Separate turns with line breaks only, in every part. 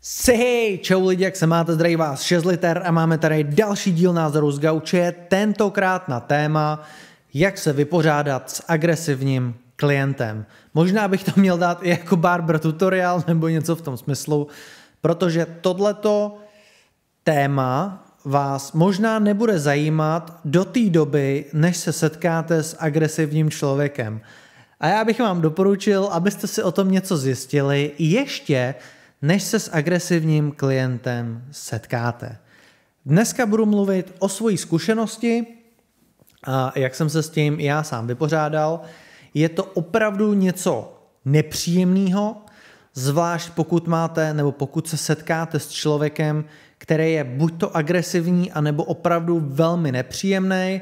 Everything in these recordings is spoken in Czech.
Sej, čau lidi, jak se máte, zdraví vás 6 liter a máme tady další díl názoru z gauče, tentokrát na téma, jak se vypořádat s agresivním klientem. Možná bych to měl dát i jako barber tutoriál nebo něco v tom smyslu, protože tohleto téma vás možná nebude zajímat do té doby, než se setkáte s agresivním člověkem. A já bych vám doporučil, abyste si o tom něco zjistili ještě než se s agresivním klientem setkáte. Dneska budu mluvit o svojí zkušenosti, a jak jsem se s tím já sám vypořádal. Je to opravdu něco nepříjemného, zvlášť pokud máte nebo pokud se setkáte s člověkem, který je buď to agresivní, anebo opravdu velmi nepříjemný.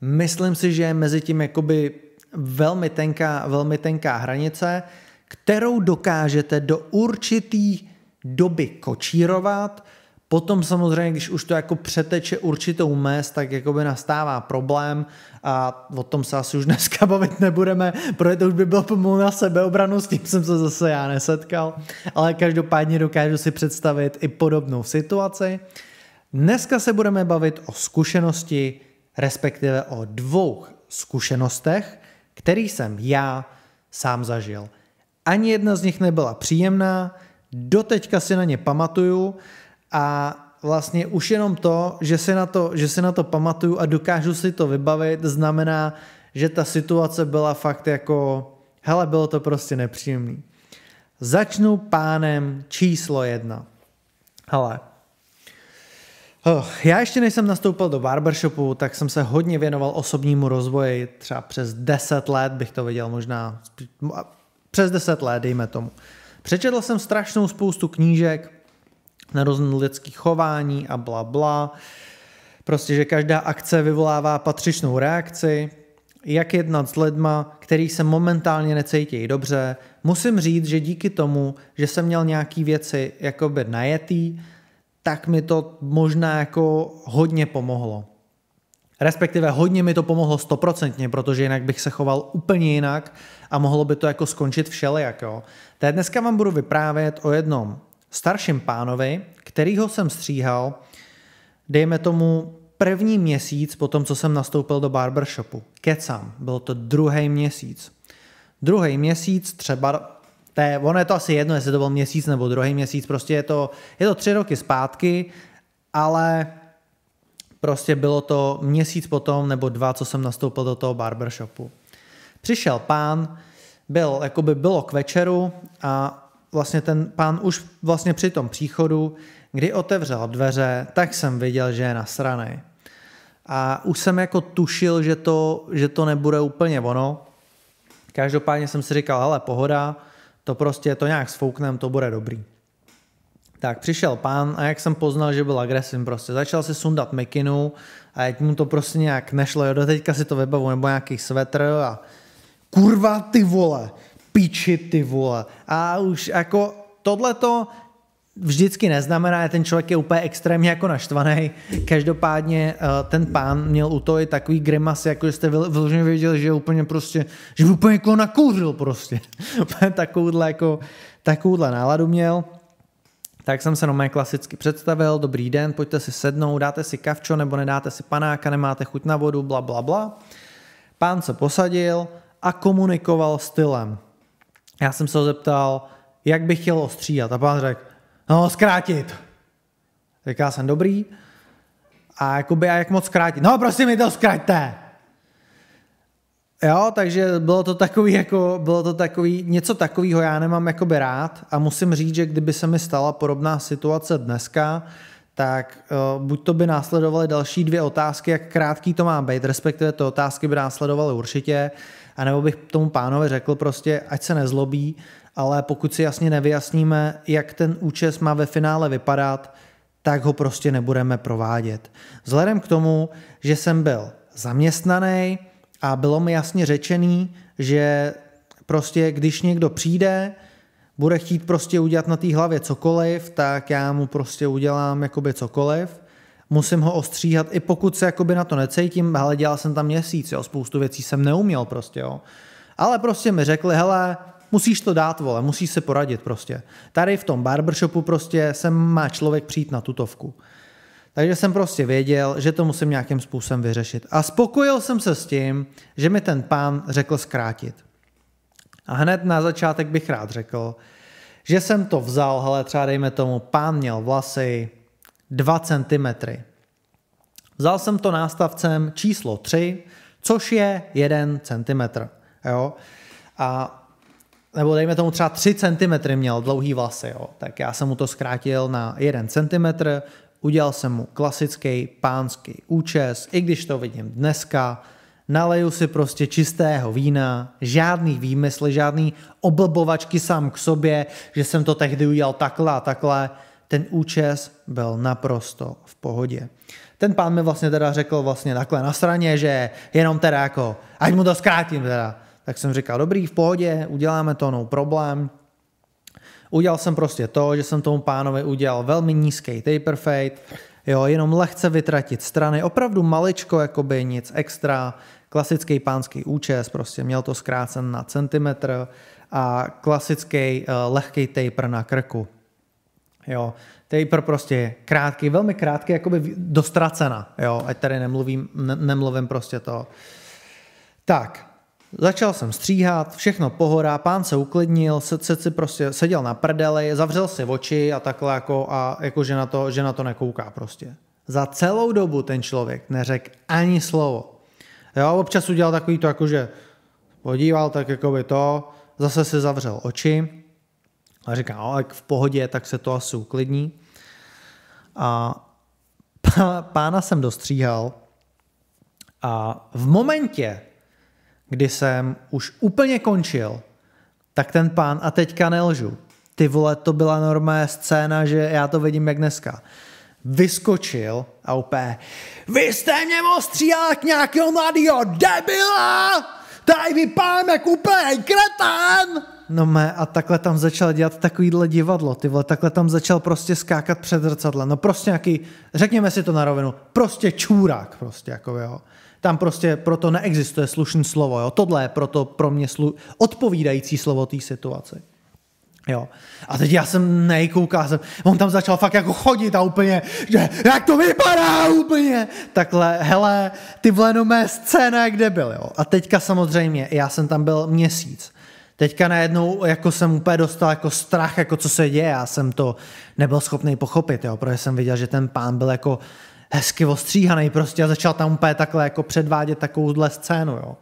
Myslím si, že je mezi tím jakoby velmi tenká, velmi tenká hranice kterou dokážete do určitý doby kočírovat, Potom samozřejmě, když už to jako přeteče určitou mez, tak jako by nastává problém a o tom se asi už dneska bavit nebudeme, protože to už by bylo pomalu na sebeobranu, s tím jsem se zase já nesetkal, ale každopádně dokážu si představit i podobnou situaci. Dneska se budeme bavit o zkušenosti, respektive o dvou zkušenostech, který jsem já sám zažil. Ani jedna z nich nebyla příjemná, doteďka si na ně pamatuju a vlastně už jenom to, že si na to, že si na to pamatuju a dokážu si to vybavit, znamená, že ta situace byla fakt jako, hele, bylo to prostě nepříjemný. Začnu pánem číslo jedna. Hele, eh, já ještě než jsem nastoupil do barbershopu, tak jsem se hodně věnoval osobnímu rozvoji, třeba přes 10 let bych to viděl možná, přes 10 let, dejme tomu. Přečetl jsem strašnou spoustu knížek na různé lidské chování a bla bla. Prostě, že každá akce vyvolává patřičnou reakci, jak jednat s lidma, který se momentálně necítí dobře. Musím říct, že díky tomu, že jsem měl nějaký věci jakoby najetý, tak mi to možná jako hodně pomohlo. Respektive hodně mi to pomohlo stoprocentně, protože jinak bych se choval úplně jinak a mohlo by to jako skončit všelijak. Jo. Té dneska vám budu vyprávět o jednom starším pánovi, kterýho jsem stříhal, dejme tomu první měsíc po tom, co jsem nastoupil do barbershopu. Kecam, byl to druhý měsíc. Druhý měsíc třeba, té, ono je to asi jedno, jestli to byl měsíc nebo druhý měsíc, prostě je to, je to tři roky zpátky, ale Prostě bylo to měsíc potom nebo dva, co jsem nastoupil do toho barbershopu. Přišel pán, byl, jako by bylo k večeru a vlastně ten pán už vlastně při tom příchodu, kdy otevřel dveře, tak jsem viděl, že je nasranej. A už jsem jako tušil, že to, že to nebude úplně ono. Každopádně jsem si říkal, hele, pohoda, to prostě to nějak sfouknem, to bude dobrý. Tak přišel pán a jak jsem poznal, že byl agresivní prostě, začal si sundat mekinu a jak mu to prostě nějak nešlo, jo, do teďka si to vybavu, nebo nějaký svetr a kurva ty vole, piči ty vole. A už jako to vždycky neznamená, že ten člověk je úplně extrémně jako naštvaný. Každopádně eh, ten pán měl u toho i takový grimas, jako jste vyloženě věděli, že je úplně prostě, že úplně jako nakouřil prostě. takovouhle jako, takovouhle náladu měl. Tak jsem se no mé klasicky představil, dobrý den, pojďte si sednout, dáte si kavčo nebo nedáte si panáka, nemáte chuť na vodu, bla, bla, bla. Pán se posadil a komunikoval stylem. Já jsem se ho zeptal, jak bych chtěl ostříhat a pán řekl, no zkrátit. Říkal jsem dobrý. A jakoby, a jak moc zkrátit? No prosím, mi to zkraťte. Jo, takže bylo to takový jako, bylo to takový, něco takového já nemám jakoby rád a musím říct, že kdyby se mi stala podobná situace dneska, tak uh, buď to by následovaly další dvě otázky, jak krátký to má být, respektive ty otázky by následovaly určitě, anebo bych tomu pánovi řekl prostě, ať se nezlobí, ale pokud si jasně nevyjasníme, jak ten účes má ve finále vypadat, tak ho prostě nebudeme provádět. Vzhledem k tomu, že jsem byl zaměstnaný, a bylo mi jasně řečený, že prostě když někdo přijde, bude chtít prostě udělat na té hlavě cokoliv, tak já mu prostě udělám jakoby cokoliv. Musím ho ostříhat, i pokud se jakoby na to necítím, ale dělal jsem tam měsíc, jo, spoustu věcí jsem neuměl prostě, jo. Ale prostě mi řekli, hele, musíš to dát, vole, musíš se poradit prostě. Tady v tom barbershopu prostě sem má člověk přijít na tutovku. Takže jsem prostě věděl, že to musím nějakým způsobem vyřešit. A spokojil jsem se s tím, že mi ten pán řekl zkrátit. A hned na začátek bych rád řekl, že jsem to vzal, hele, třeba dejme tomu, pán měl vlasy 2 cm. Vzal jsem to nástavcem číslo 3, což je 1 cm. Jo? A nebo dejme tomu třeba 3 cm měl dlouhý vlasy, jo? tak já jsem mu to zkrátil na 1 cm, udělal jsem mu klasický pánský účes, i když to vidím dneska, naleju si prostě čistého vína, žádný výmysl, žádný oblbovačky sám k sobě, že jsem to tehdy udělal takhle a takhle. Ten účes byl naprosto v pohodě. Ten pán mi vlastně teda řekl vlastně takhle na straně, že jenom teda jako, ať mu to zkrátím teda. Tak jsem říkal, dobrý, v pohodě, uděláme to, no problém. Udělal jsem prostě to, že jsem tomu pánovi udělal velmi nízký taper fade, jo, jenom lehce vytratit strany, opravdu maličko, jakoby nic extra, klasický pánský účes, prostě měl to zkrácen na centimetr a klasický uh, lehký taper na krku. Jo, taper prostě krátký, velmi krátký, jakoby dostracena, jo, ať tady nemluvím, ne, nemluvím prostě to. Tak, Začal jsem stříhat, všechno pohora, pán se uklidnil, se, si prostě seděl na prdeli, zavřel si oči a takhle jako, a jako že, na to, že na to nekouká prostě. Za celou dobu ten člověk neřekl ani slovo. Jo, občas udělal takový to, jakože podíval tak jako by to, zase se zavřel oči a říká, no, jak v pohodě, tak se to asi uklidní. A pána jsem dostříhal a v momentě, kdy jsem už úplně končil, tak ten pán, a teďka nelžu, ty vole, to byla normální scéna, že já to vidím jak dneska. Vyskočil a úplně, vy jste mě ostříhal k nějakého mladého debila! Tady vypadám jak úplně kretán! No mé, a takhle tam začal dělat takovýhle divadlo, ty vole, takhle tam začal prostě skákat před zrcadlem, no prostě nějaký, řekněme si to na rovinu, prostě čůrák prostě, jako jo. Tam prostě proto neexistuje slušné slovo. Jo? Tohle je proto pro mě slu- odpovídající slovo té situaci. Jo. A teď já jsem nejkoukal, jsem, on tam začal fakt jako chodit a úplně, že jak to vypadá úplně. Takhle, hele, ty no mé scéna, kde byl, jo. A teďka samozřejmě, já jsem tam byl měsíc. Teďka najednou jako jsem úplně dostal jako strach, jako co se děje, já jsem to nebyl schopný pochopit, jo, protože jsem viděl, že ten pán byl jako hezky ostříhaný prostě a začal tam úplně takhle jako předvádět takovouhle scénu, jo.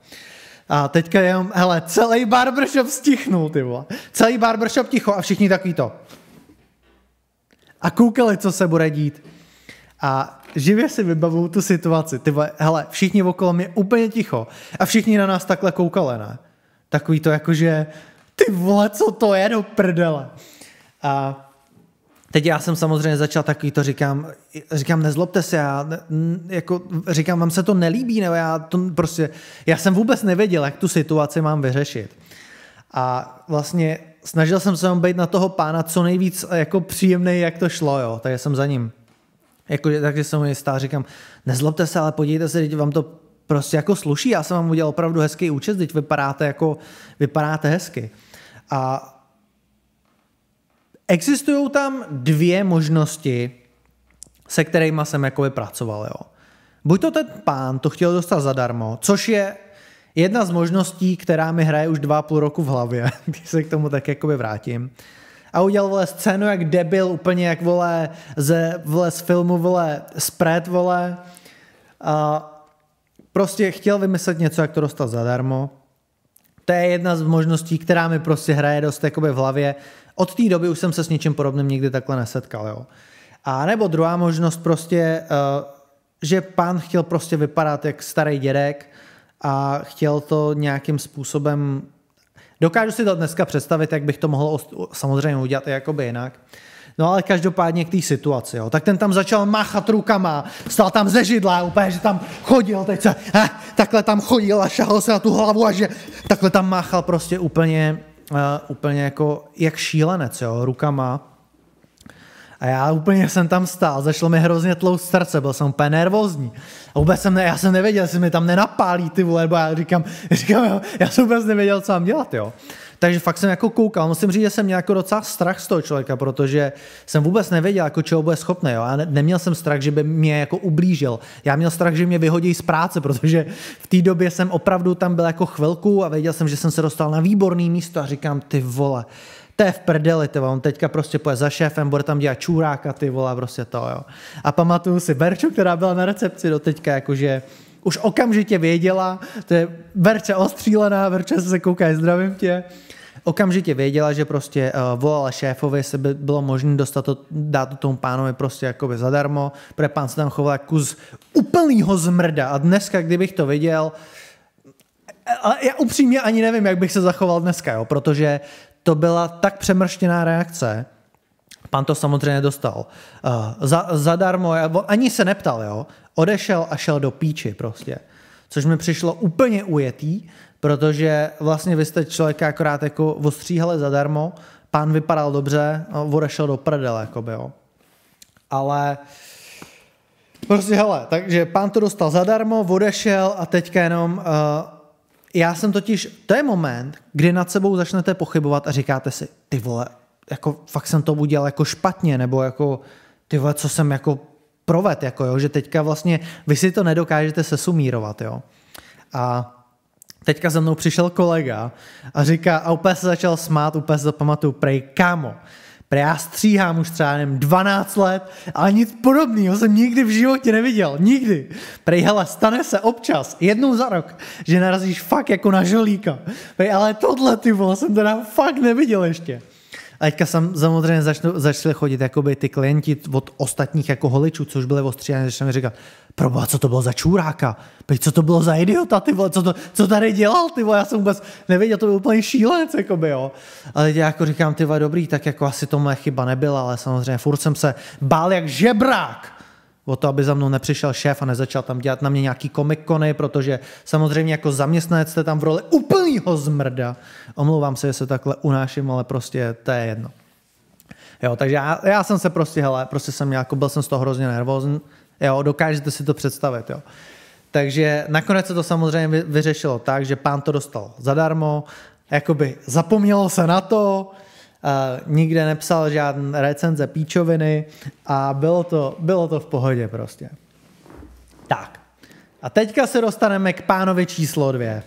A teďka jenom, hele, celý barbershop stichnul, ty vole. Celý barbershop ticho a všichni takový to. A koukali, co se bude dít. A živě si vybavuju tu situaci. Ty vole, hele, všichni okolo mě úplně ticho. A všichni na nás takhle koukali, ne? Takový to jakože, ty vole, co to je do prdele. A Teď já jsem samozřejmě začal takový to říkám, říkám nezlobte se, já jako říkám, vám se to nelíbí, nebo já to prostě, já jsem vůbec nevěděl, jak tu situaci mám vyřešit. A vlastně snažil jsem se být na toho pána co nejvíc jako příjemný, jak to šlo, jo, takže jsem za ním. Jako, takže jsem mu jistá, říkám, nezlobte se, ale podívejte se, teď vám to prostě jako sluší, já jsem vám udělal opravdu hezký účest, teď vypadáte jako, vypadáte hezky. A Existují tam dvě možnosti, se kterými jsem jakoby pracoval. Jo. Buď to ten pán to chtěl dostat zadarmo, což je jedna z možností, která mi hraje už dva půl roku v hlavě, když se k tomu tak jakoby vrátím. A udělal vole scénu jak debil, úplně jak vole ze vole z filmu vole spread vole. A prostě chtěl vymyslet něco, jak to dostat zadarmo. To je jedna z možností, která mi prostě hraje dost jakoby v hlavě od té doby už jsem se s něčím podobným nikdy takhle nesetkal. Jo. A nebo druhá možnost prostě, eh, že pán chtěl prostě vypadat jak starý dědek a chtěl to nějakým způsobem... Dokážu si to dneska představit, jak bych to mohl samozřejmě udělat i jakoby jinak. No ale každopádně k té situaci, jo. Tak ten tam začal máchat rukama, stál tam ze židla, úplně, že tam chodil, teď se, eh, takhle tam chodil a šahal se na tu hlavu a že takhle tam máchal prostě úplně uh, úplně jako jak šílenec, jo, rukama. A já úplně jsem tam stál, zašlo mi hrozně tlou srdce, byl jsem úplně nervózní. A vůbec jsem, ne, já jsem nevěděl, jestli mi tam nenapálí ty vole, nebo já říkám, říkám jo, já jsem vůbec nevěděl, co mám dělat, jo. Takže fakt jsem jako koukal, musím říct, že jsem měl jako docela strach z toho člověka, protože jsem vůbec nevěděl, jako čeho bude schopný. Jo? A ne, neměl jsem strach, že by mě jako ublížil. Já měl strach, že mě vyhodí z práce, protože v té době jsem opravdu tam byl jako chvilku a věděl jsem, že jsem se dostal na výborný místo a říkám, ty vole, to je v prdeli, ty vole. on teďka prostě půjde za šéfem, bude tam dělat čůráka, ty vole, prostě to, jo. A pamatuju si Berču, která byla na recepci do teďka, jakože už okamžitě věděla, to je Verče ostřílená, Verče se kouká, zdravím tě okamžitě věděla, že prostě uh, volala šéfovi, se by bylo možné dostat to, dát to tomu pánovi prostě jakoby zadarmo, protože pán se tam choval kus jako úplnýho zmrda a dneska, kdybych to viděl, ale já upřímně ani nevím, jak bych se zachoval dneska, jo, protože to byla tak přemrštěná reakce, Pan to samozřejmě dostal. Uh, za, zadarmo, ani se neptal, jo. Odešel a šel do píči prostě. Což mi přišlo úplně ujetý, protože vlastně vy jste člověka akorát jako ostříhali zadarmo, pán vypadal dobře, no, odešel do prdele, by, jo. Ale prostě hele, takže pán to dostal zadarmo, odešel a teďka jenom uh, já jsem totiž, to je moment, kdy nad sebou začnete pochybovat a říkáte si, ty vole, jako fakt jsem to udělal jako špatně, nebo jako ty vole, co jsem jako proved, jako jo, že teďka vlastně vy si to nedokážete sesumírovat, jo. A teďka za mnou přišel kolega a říká, a úplně se začal smát, úplně se zapamatuju, prej kámo, prej já stříhám už třeba nevím, 12 let, ale nic podobného jsem nikdy v životě neviděl, nikdy. Prej hele, stane se občas, jednou za rok, že narazíš fakt jako na žolíka. Prej ale tohle ty vole jsem teda fakt neviděl ještě. A teďka sam, samozřejmě začnu, začali chodit jakoby ty klienti od ostatních jako holičů, což byly a začali mi říkat, proboha, co to bylo za čůráka? Pej, co to bylo za idiota, ty vole, co, to, co tady dělal, ty vole, já jsem vůbec nevěděl, to byl úplně šílenec, jakoby, jo. Ale já jako říkám, ty vole, dobrý, tak jako asi to moje chyba nebyla, ale samozřejmě furt jsem se bál jak žebrák o to, aby za mnou nepřišel šéf a nezačal tam dělat na mě nějaký komikony, protože samozřejmě jako zaměstnanec jste tam v roli úplného zmrda. Omlouvám se, že se takhle unáším, ale prostě to je jedno. Jo, takže já, já jsem se prostě, hele, prostě jsem jako byl jsem z toho hrozně nervózní, jo, dokážete si to představit, jo. Takže nakonec se to samozřejmě vyřešilo tak, že pán to dostal zadarmo, jakoby zapomnělo se na to, Eh, nikde nepsal žádný recenze píčoviny a bylo to, bylo to v pohodě prostě. Tak. A teďka se dostaneme k pánovi číslo dvě.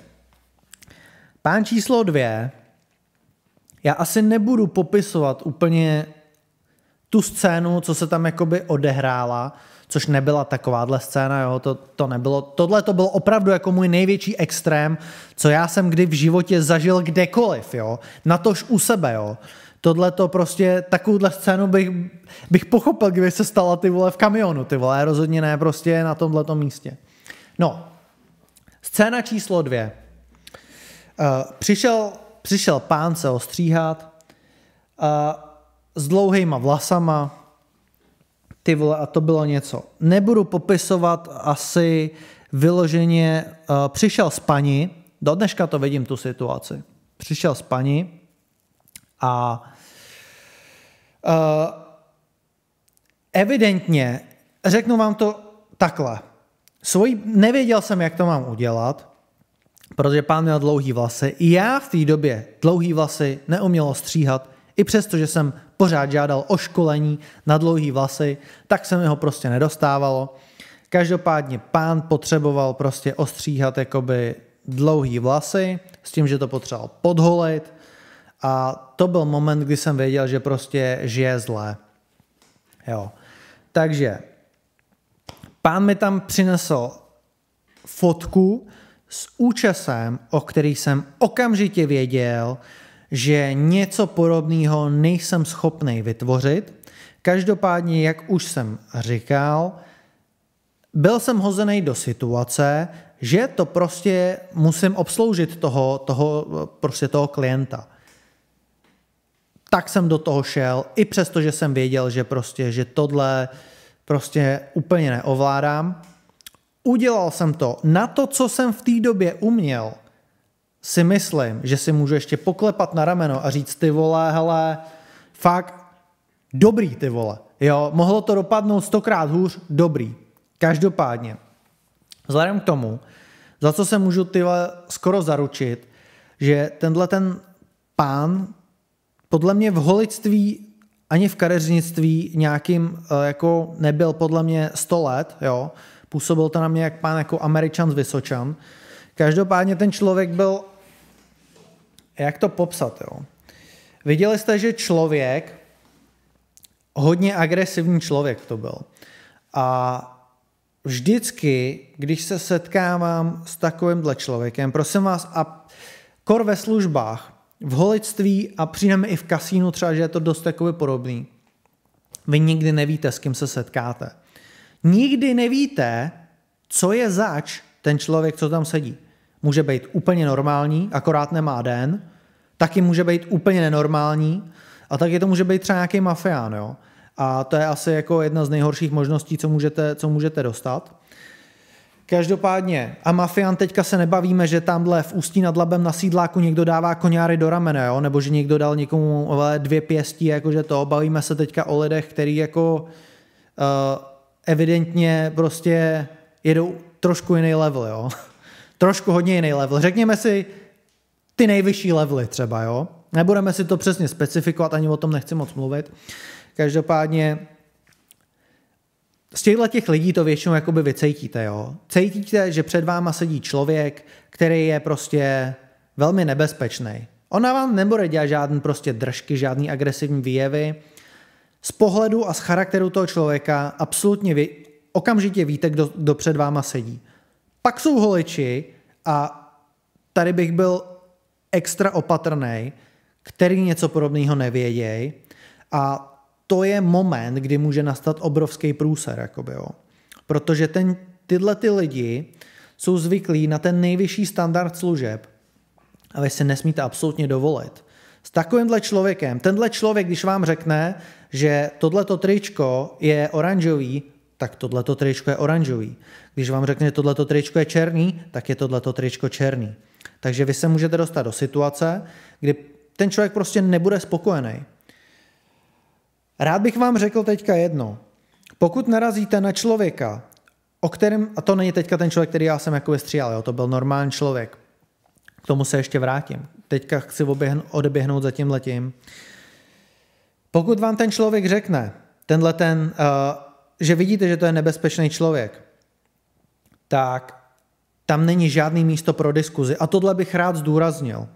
Pán číslo dvě, já asi nebudu popisovat úplně tu scénu, co se tam jakoby odehrála, což nebyla takováhle scéna, jo, to, to nebylo. Tohle to byl opravdu jako můj největší extrém, co já jsem kdy v životě zažil kdekoliv, jo, natož u sebe, jo. Uh, Tohle to prostě, takovouhle scénu bych, bych pochopil, kdyby se stala ty vole v kamionu, ty vole, rozhodně ne prostě na tomhle místě. No, scéna číslo dvě. Eh, přišel, přišel pán se ostříhat eh, s dlouhýma vlasama, ty vole, a to bylo něco. Nebudu popisovat asi vyloženě, eh, přišel s paní, do dneška to vidím tu situaci, přišel s paní a Eh, evidentně, řeknu vám to takhle. Svojí, nevěděl jsem, jak to mám udělat, protože pán měl dlouhý vlasy. I já v té době dlouhý vlasy neuměl stříhat, i přesto, že jsem pořád žádal o školení na dlouhý vlasy, tak se mi ho prostě nedostávalo. Každopádně pán potřeboval prostě ostříhat jakoby dlouhý vlasy, s tím, že to potřeboval podholit, a to byl moment, kdy jsem věděl, že prostě žije zlé. Jo. Takže pán mi tam přinesl fotku s účasem, o který jsem okamžitě věděl, že něco podobného nejsem schopný vytvořit. Každopádně, jak už jsem říkal, byl jsem hozený do situace, že to prostě musím obsloužit toho, toho, prostě toho klienta tak jsem do toho šel, i přesto, že jsem věděl, že prostě, že tohle prostě úplně neovládám. Udělal jsem to. Na to, co jsem v té době uměl, si myslím, že si můžu ještě poklepat na rameno a říct ty vole, hele, fakt dobrý ty vole. Jo, mohlo to dopadnout stokrát hůř, dobrý. Každopádně, vzhledem k tomu, za co se můžu ty skoro zaručit, že tenhle ten pán, podle mě v holictví ani v kadeřnictví nějakým eh, jako nebyl podle mě 100 let, jo. Působil to na mě jak pán jako američan z Vysočan. Každopádně ten člověk byl, jak to popsat, jo. Viděli jste, že člověk, hodně agresivní člověk to byl. A vždycky, když se setkávám s takovýmhle člověkem, prosím vás, a kor ve službách, v holictví a přijdeme i v kasínu třeba, že je to dost takový podobný. Vy nikdy nevíte, s kým se setkáte. Nikdy nevíte, co je zač ten člověk, co tam sedí. Může být úplně normální, akorát nemá den, taky může být úplně nenormální a taky to může být třeba nějaký mafián, jo. A to je asi jako jedna z nejhorších možností, co můžete, co můžete dostat. Každopádně, a mafian teďka se nebavíme, že tamhle v Ústí nad Labem na sídláku někdo dává koňáry do ramene, jo? nebo že někdo dal někomu dvě pěstí, jakože to, bavíme se teďka o lidech, který jako uh, evidentně prostě jedou trošku jiný level, jo? trošku hodně jiný level. Řekněme si ty nejvyšší levely třeba, jo? Nebudeme si to přesně specifikovat, ani o tom nechci moc mluvit. Každopádně z těchto těch lidí to většinou jakoby vycejtíte, jo. Cejtíte, že před váma sedí člověk, který je prostě velmi nebezpečný. Ona vám nebude dělat žádný prostě držky, žádný agresivní výjevy. Z pohledu a z charakteru toho člověka absolutně vy, okamžitě víte, kdo, kdo před váma sedí. Pak jsou holiči a tady bych byl extra opatrný, který něco podobného nevědějí. A to je moment, kdy může nastat obrovský průser, jakoby, jo. Protože ten, tyhle ty lidi jsou zvyklí na ten nejvyšší standard služeb a vy se nesmíte absolutně dovolit. S takovýmhle člověkem, tenhle člověk, když vám řekne, že tohleto tričko je oranžový, tak tohleto tričko je oranžový. Když vám řekne, že tohleto tričko je černý, tak je tohleto tričko černý. Takže vy se můžete dostat do situace, kdy ten člověk prostě nebude spokojený. Rád bych vám řekl teďka jedno. Pokud narazíte na člověka, o kterém, a to není teďka ten člověk, který já jsem jako stříhal, jo, to byl normální člověk, k tomu se ještě vrátím. Teďka chci oběhn, odeběhnout za tím letím. Pokud vám ten člověk řekne, tenhle ten, uh, že vidíte, že to je nebezpečný člověk, tak tam není žádný místo pro diskuzi. A tohle bych rád zdůraznil.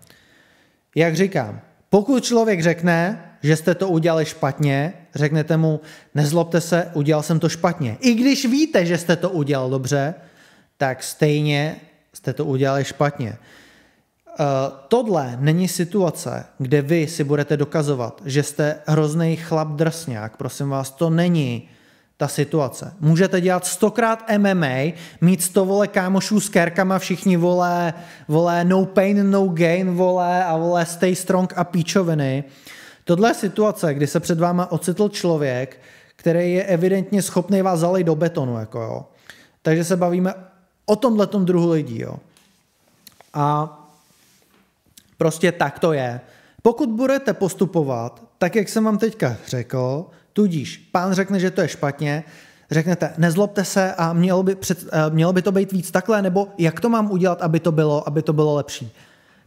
Jak říkám, pokud člověk řekne, že jste to udělali špatně, řeknete mu, nezlobte se, udělal jsem to špatně. I když víte, že jste to udělal dobře, tak stejně jste to udělali špatně. Eh, tohle není situace, kde vy si budete dokazovat, že jste hrozný chlap drsňák. Prosím vás, to není ta situace. Můžete dělat stokrát MMA, mít sto vole kámošů s kerkama, všichni vole, vole no pain, no gain, vole a vole stay strong a píčoviny. Uh, Tohle je situace, kdy se před váma ocitl člověk, který je evidentně schopný vás zalej do betonu. Jako jo. Takže se bavíme o tomhle druhu lidí. Jo. A prostě tak to je. Pokud budete postupovat tak, jak jsem vám teďka řekl, tudíž pán řekne, že to je špatně, řeknete, nezlobte se a mělo by, před, eh, mělo by to být víc takhle, nebo jak to mám udělat, aby to bylo, aby to bylo lepší.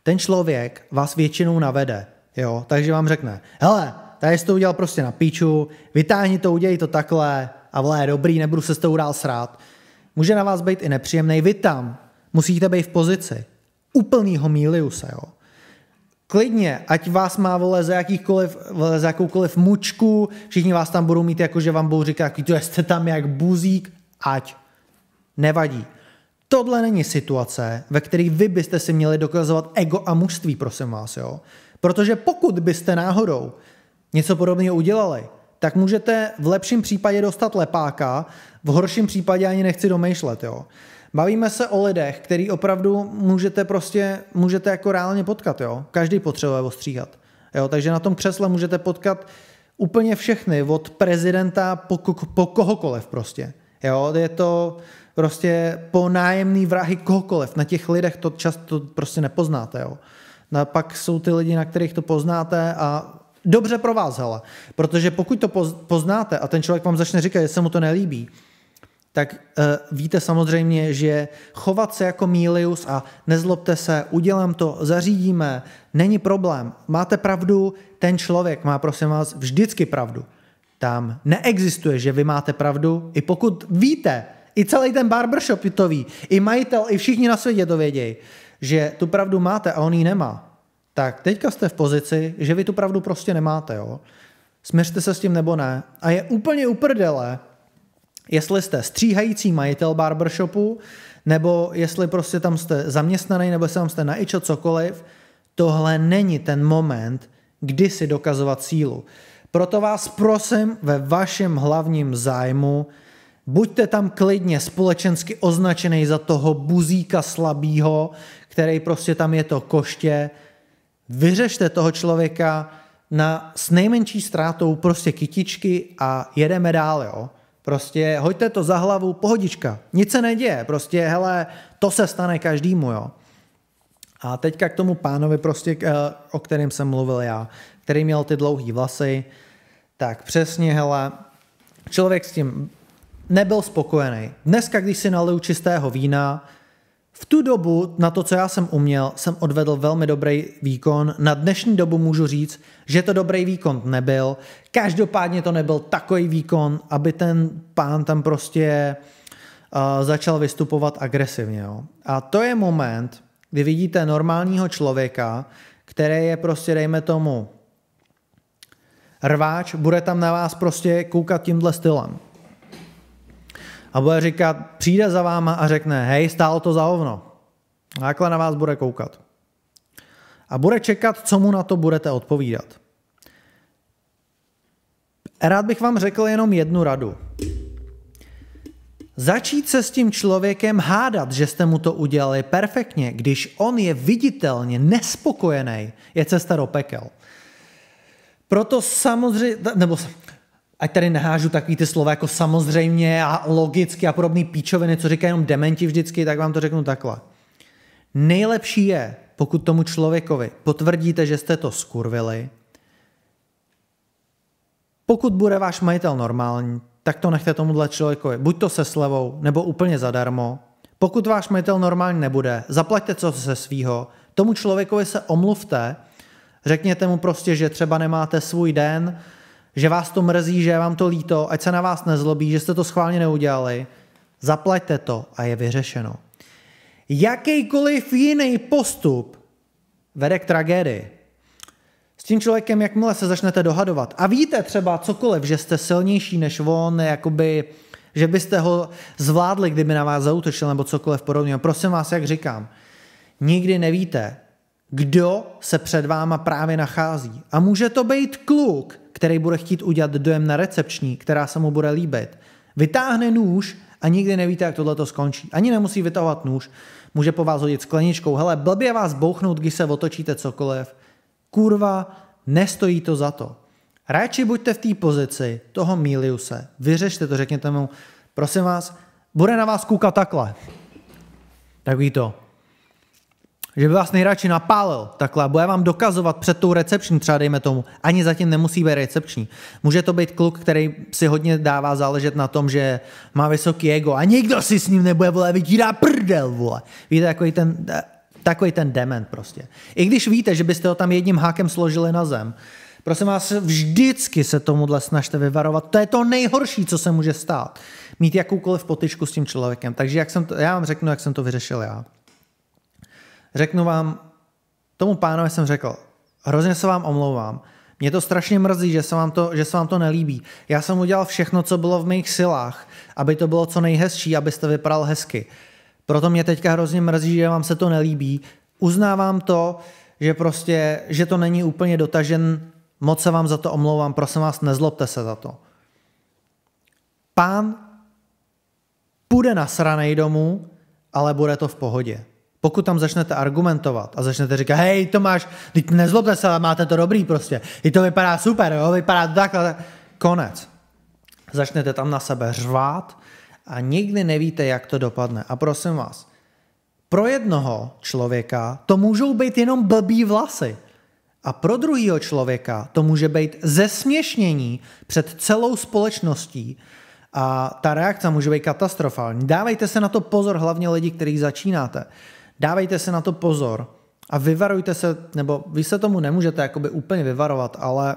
Ten člověk vás většinou navede. Jo, takže vám řekne, hele, tady jsi to udělal prostě na píču, vytáhni to, udělej to takhle a vle, dobrý, nebudu se s tou dál srát. Může na vás být i nepříjemný, vy tam musíte být v pozici úplnýho míliuse, jo. Klidně, ať vás má vole za, jakýkoliv, vole za jakoukoliv mučku, všichni vás tam budou mít jako, že vám budou říkat, jaký to jste tam jak buzík, ať. Nevadí. Tohle není situace, ve které vy byste si měli dokazovat ego a mužství, prosím vás, jo. Protože pokud byste náhodou něco podobného udělali, tak můžete v lepším případě dostat lepáka, v horším případě ani nechci domýšlet. Jo. Bavíme se o lidech, který opravdu můžete prostě, můžete jako reálně potkat. Jo. Každý potřebuje ostříhat. Jo. Takže na tom křesle můžete potkat úplně všechny, od prezidenta po, po kohokoliv prostě. Jo. Je to prostě po nájemný vrahy kohokoliv. Na těch lidech to často prostě nepoznáte. Jo. No, pak jsou ty lidi, na kterých to poznáte a dobře pro vás, hele. Protože pokud to poznáte a ten člověk vám začne říkat, že se mu to nelíbí, tak uh, víte samozřejmě, že chovat se jako Milius a nezlobte se, udělám to, zařídíme, není problém. Máte pravdu, ten člověk má, prosím vás, vždycky pravdu. Tam neexistuje, že vy máte pravdu, i pokud víte, i celý ten barbershop to ví, i majitel, i všichni na světě to vědějí, že tu pravdu máte a on ji nemá tak teďka jste v pozici, že vy tu pravdu prostě nemáte, jo. Směřte se s tím nebo ne. A je úplně uprdele, jestli jste stříhající majitel barbershopu, nebo jestli prostě tam jste zaměstnaný, nebo jestli tam jste na ičo cokoliv, tohle není ten moment, kdy si dokazovat sílu. Proto vás prosím ve vašem hlavním zájmu, buďte tam klidně společensky označený za toho buzíka slabýho, který prostě tam je to koště, Vyřešte toho člověka na, s nejmenší ztrátou prostě kytičky a jedeme dál, jo. Prostě hoďte to za hlavu, pohodička, nic se neděje, prostě hele, to se stane každému, jo. A teďka k tomu pánovi, prostě, eh, o kterém jsem mluvil já, který měl ty dlouhý vlasy, tak přesně, hele, člověk s tím nebyl spokojený. Dneska, když si nalil čistého vína, v tu dobu, na to, co já jsem uměl, jsem odvedl velmi dobrý výkon. Na dnešní dobu můžu říct, že to dobrý výkon nebyl. Každopádně to nebyl takový výkon, aby ten pán tam prostě uh, začal vystupovat agresivně. Jo. A to je moment, kdy vidíte normálního člověka, který je prostě, dejme tomu, rváč, bude tam na vás prostě koukat tímhle stylem a bude říkat, přijde za váma a řekne, hej, stálo to za hovno. A takhle na vás bude koukat. A bude čekat, co mu na to budete odpovídat. Rád bych vám řekl jenom jednu radu. Začít se s tím člověkem hádat, že jste mu to udělali perfektně, když on je viditelně nespokojený, je cesta do pekel. Proto samozřejmě, nebo ať tady nehážu takový ty slova jako samozřejmě a logicky a podobný píčoviny, co říkají jenom dementi vždycky, tak vám to řeknu takhle. Nejlepší je, pokud tomu člověkovi potvrdíte, že jste to skurvili, pokud bude váš majitel normální, tak to nechte tomuhle člověkovi, buď to se slevou, nebo úplně zadarmo. Pokud váš majitel normální nebude, zaplaťte co se svýho, tomu člověkovi se omluvte, řekněte mu prostě, že třeba nemáte svůj den, že vás to mrzí, že je vám to líto, ať se na vás nezlobí, že jste to schválně neudělali, zaplaťte to a je vyřešeno. Jakýkoliv jiný postup vede k tragédii. S tím člověkem, jakmile se začnete dohadovat a víte třeba cokoliv, že jste silnější než on, jakoby, že byste ho zvládli, kdyby na vás zautočil nebo cokoliv podobného. Prosím vás, jak říkám, nikdy nevíte, kdo se před váma právě nachází. A může to být kluk, který bude chtít udělat dojem na recepční, která se mu bude líbit, vytáhne nůž a nikdy nevíte, jak tohle to skončí. Ani nemusí vytahovat nůž, může po vás hodit skleničkou, hele, blbě vás bouchnout, když se otočíte cokoliv. Kurva, nestojí to za to. Radši buďte v té pozici toho Miliuse. Vyřešte to, řekněte mu, prosím vás, bude na vás koukat takhle. ví to že by vás nejradši napálil takhle a bude vám dokazovat před tou recepční, třeba dejme tomu, ani zatím nemusí být recepční. Může to být kluk, který si hodně dává záležet na tom, že má vysoký ego a nikdo si s ním nebude, vole, vydírá prdel, vole. Víte, takový ten, eh, takový ten dement prostě. I když víte, že byste ho tam jedním hákem složili na zem, Prosím vás, vždycky se tomuhle snažte vyvarovat. To je to nejhorší, co se může stát. Mít jakoukoliv potyčku s tím člověkem. Takže jak jsem to, já vám řeknu, jak jsem to vyřešil já řeknu vám, tomu pánovi jsem řekl, hrozně se vám omlouvám, mě to strašně mrzí, že se, vám to, že se vám to nelíbí. Já jsem udělal všechno, co bylo v mých silách, aby to bylo co nejhezčí, abyste vypadal hezky. Proto mě teďka hrozně mrzí, že vám se to nelíbí. Uznávám to, že prostě, že to není úplně dotažen, moc se vám za to omlouvám, prosím vás, nezlobte se za to. Pán půjde sranej domů, ale bude to v pohodě. Pokud tam začnete argumentovat a začnete říkat, hej Tomáš, teď nezlobte se, ale máte to dobrý prostě, i to vypadá super, jo, vypadá to takhle, konec. Začnete tam na sebe řvát a nikdy nevíte, jak to dopadne. A prosím vás, pro jednoho člověka to můžou být jenom blbý vlasy. A pro druhého člověka to může být zesměšnění před celou společností a ta reakce může být katastrofální. Dávejte se na to pozor, hlavně lidi, kterých začínáte. Dávejte si na to pozor a vyvarujte se, nebo vy se tomu nemůžete jakoby úplně vyvarovat, ale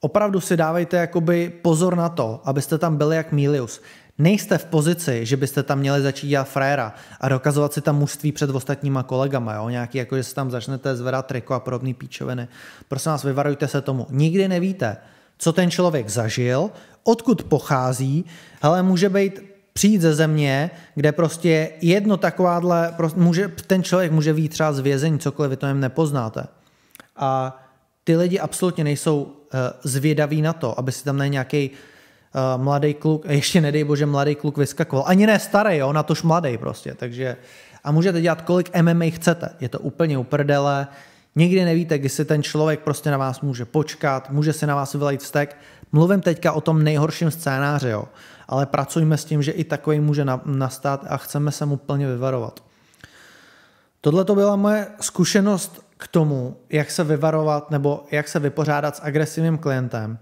opravdu si dávejte jakoby pozor na to, abyste tam byli jak Milius. Nejste v pozici, že byste tam měli začít dělat fréra a dokazovat si tam mužství před ostatníma kolegama, jo? nějaký jako, že se tam začnete zvedat triko a podobné píčoviny. Prosím vás, vyvarujte se tomu. Nikdy nevíte, co ten člověk zažil, odkud pochází, ale může být přijít ze země, kde prostě jedno takováhle, prostě může, ten člověk může být třeba z vězení, cokoliv, vy to jim nepoznáte. A ty lidi absolutně nejsou uh, zvědaví na to, aby si tam ne nějaký uh, eh, mladý kluk, ještě nedej bože mladý kluk vyskakoval, ani ne starý, jo, na tož mladý prostě, takže a můžete dělat kolik MMA chcete, je to úplně uprdele, nikdy nevíte, kdy si ten člověk prostě na vás může počkat, může si na vás vylejt vztek, mluvím teďka o tom nejhorším scénáři, jo ale pracujme s tím, že i takový může nastat a chceme se mu plně vyvarovat. Tohle to byla moje zkušenost k tomu, jak se vyvarovat nebo jak se vypořádat s agresivním klientem.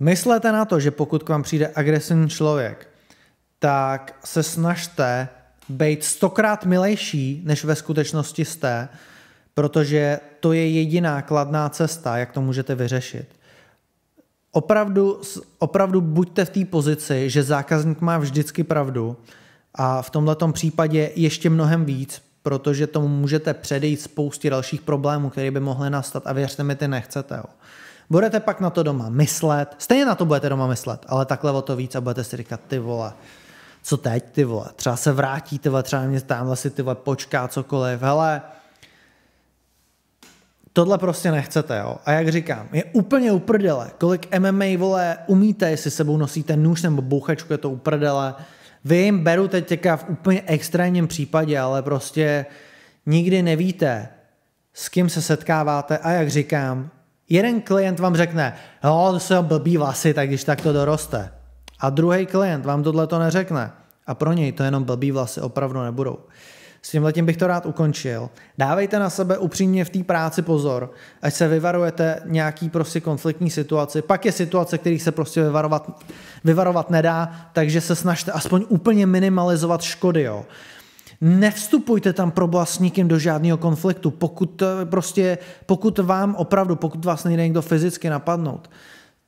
Myslete na to, že pokud k vám přijde agresivní člověk, tak se snažte být stokrát milejší, než ve skutečnosti jste, protože to je jediná kladná cesta, jak to můžete vyřešit opravdu, opravdu buďte v té pozici, že zákazník má vždycky pravdu a v tomto případě ještě mnohem víc, protože tomu můžete předejít spoustě dalších problémů, které by mohly nastat a věřte mi, ty nechcete. Jo. Budete pak na to doma myslet, stejně na to budete doma myslet, ale takhle o to víc a budete si říkat, ty vole, co teď, ty vole, třeba se vrátí, ty vole, třeba mě tamhle si, ty vole, počká cokoliv, hele, Tohle prostě nechcete, jo. A jak říkám, je úplně uprdele, kolik MMA, vole, umíte, jestli sebou nosíte nůž nebo bouchačku, je to uprdele. Vy jim beru teď v úplně extrémním případě, ale prostě nikdy nevíte, s kým se setkáváte a jak říkám, jeden klient vám řekne, no, to jsou blbý vlasy, tak když tak to doroste. A druhý klient vám tohle to neřekne. A pro něj to jenom blbý vlasy opravdu nebudou. S tím letím bych to rád ukončil. Dávejte na sebe upřímně v té práci pozor, ať se vyvarujete nějaký prostě konfliktní situaci. Pak je situace, kterých se prostě vyvarovat, vyvarovat nedá, takže se snažte aspoň úplně minimalizovat škody. Jo nevstupujte tam pro s nikým do žádného konfliktu, pokud, eh, prostě, pokud vám opravdu, pokud vás nejde někdo fyzicky napadnout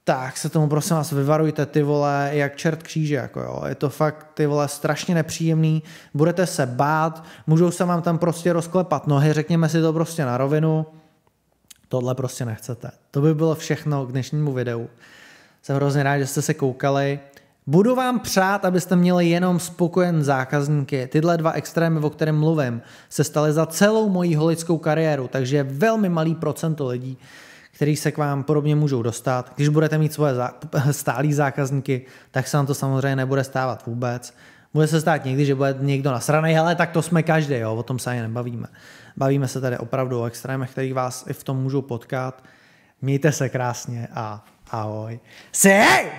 tak se tomu prosím vás vyvarujte, ty vole, jak čert kříže, jako jo. Je to fakt, ty vole, strašně nepříjemný, budete se bát, můžou se vám tam prostě rozklepat nohy, řekněme si to prostě na rovinu, tohle prostě nechcete. To by bylo všechno k dnešnímu videu. Jsem hrozně rád, že jste se koukali. Budu vám přát, abyste měli jenom spokojen zákazníky. Tyhle dva extrémy, o kterém mluvím, se staly za celou moji holickou kariéru, takže je velmi malý procento lidí, který se k vám podobně můžou dostat. Když budete mít svoje stálí zákazníky, tak se vám to samozřejmě nebude stávat vůbec. Bude se stát někdy, že bude někdo nasraný, ale tak to jsme každý, jo, o tom se ani nebavíme. Bavíme se tady opravdu o extrémech, který vás i v tom můžou potkat. Mějte se krásně a ahoj. Say!